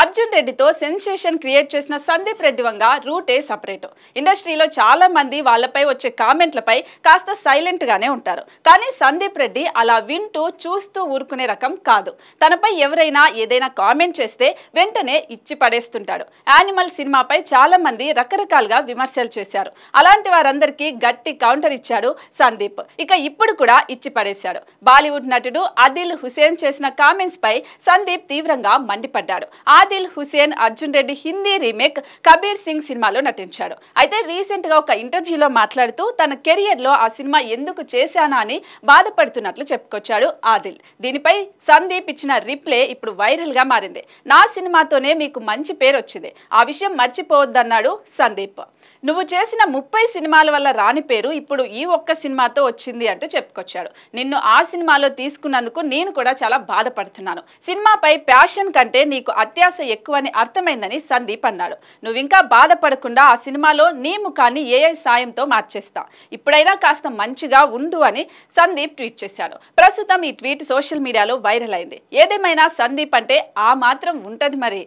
అర్జున్ రెడ్డితో sensation create చేసిన సందీప్ రెడ్డి వంగ రూటే సపరేట్ ఇండస్ట్రీలో చాలా మంది వాళ్ళపై వచ్చే కామెంట్లపై కాస్త సైలెంట్ గానే ఉంటారు కానీ సందీప్ రెడ్డి అలా వింటూ చూస్తూ ఊరుకునే రకం కాదు తనపై ఎవరైనా ఏదైనా కామెంట్ చేస్తే వెంటనే ఇచ్చి పడేస్తుంటాడు యానిమల్ సినిమాపై చాలా మంది రకరకాలుగా విమర్శలు చేశారు అలాంటి వారందరికీ గట్టి కౌంటర్ ఇచ్చాడు సందీప్ ఇక ఇప్పుడు కూడా ఇచ్చి పడేశాడు బాలీవుడ్ నటుడు అదిల్ హుసేన్ చేసిన కామెంట్స్ పై సందీప్ తీవ్రంగా మండిపడ్డాడు ఆదిల్ హుసేన్ అర్జున్ రెడ్డి హిందీ రీమేక్ కబీర్ సింగ్ సినిమాలో నటించాడు అయితే రీసెంట్గా ఒక ఇంటర్వ్యూలో మాట్లాడుతూ తన కెరియర్లో ఆ సినిమా ఎందుకు చేశానా అని బాధపడుతున్నట్లు చెప్పుకొచ్చాడు ఆదిల్ దీనిపై సందీప్ ఇచ్చిన రిప్లే ఇప్పుడు వైరల్గా మారింది నా సినిమాతోనే మీకు మంచి పేరు వచ్చింది ఆ విషయం మర్చిపోవద్దన్నాడు సందీప్ నువ్వు చేసిన ముప్పై సినిమాల వల్ల రాని పేరు ఇప్పుడు ఈ ఒక్క సినిమాతో వచ్చింది అంటూ చెప్పుకొచ్చాడు నిన్ను ఆ సినిమాలో తీసుకున్నందుకు నేను కూడా చాలా బాధపడుతున్నాను సినిమాపై ప్యాషన్ కంటే నీకు అత్యా నిరాశ ఎక్కువని అర్థమైందని సందీప్ అన్నాడు నువ్వింకా బాధపడకుండా ఆ సినిమాలో నీ ముఖాన్ని ఏఐ సాయంతో మార్చేస్తా ఇప్పుడైనా కాస్త మంచిగా ఉండు అని సందీప్ ట్వీట్ చేశాడు ప్రస్తుతం ఈ ట్వీట్ సోషల్ మీడియాలో వైరల్ అయింది ఏదేమైనా సందీప్ అంటే ఆ మాత్రం ఉంటుంది మరి